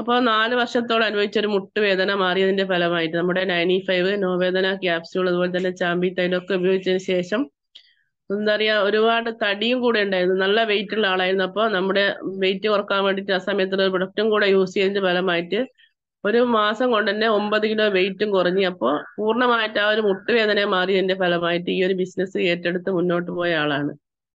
അപ്പോൾ നാല് വർഷത്തോളം അനുഭവിച്ച ഒരു മുട്ടുവേദന മാറിയതിന്റെ ഫലമായിട്ട് നമ്മുടെ നയൻറ്റി ഫൈവ് നോവേദന ക്യാപ്സ്യൂൾ അതുപോലെ തന്നെ ചാമ്പി തൈലൊക്കെ ഉപയോഗിച്ചതിന് ശേഷം എന്താ പറയാ ഒരുപാട് തടിയും കൂടെ ഉണ്ടായിരുന്നു നല്ല വെയിറ്റ് ഉള്ള ആളായിരുന്നു അപ്പോൾ നമ്മുടെ വെയിറ്റ് കുറക്കാൻ വേണ്ടിയിട്ട് ആ സമയത്ത് ഒരു പ്രൊഡക്റ്റും കൂടെ യൂസ് ചെയ്തതിന്റെ ഫലമായിട്ട് ഒരു മാസം കൊണ്ട് തന്നെ ഒമ്പത് കിലോ വെയിറ്റും കുറഞ്ഞു അപ്പോൾ പൂർണ്ണമായിട്ട് ആ ഒരു മുട്ടുവേദന മാറിയതിന്റെ ഫലമായിട്ട് ഈ ഒരു ബിസിനസ് ഏറ്റെടുത്ത് മുന്നോട്ട് പോയ ആളാണ്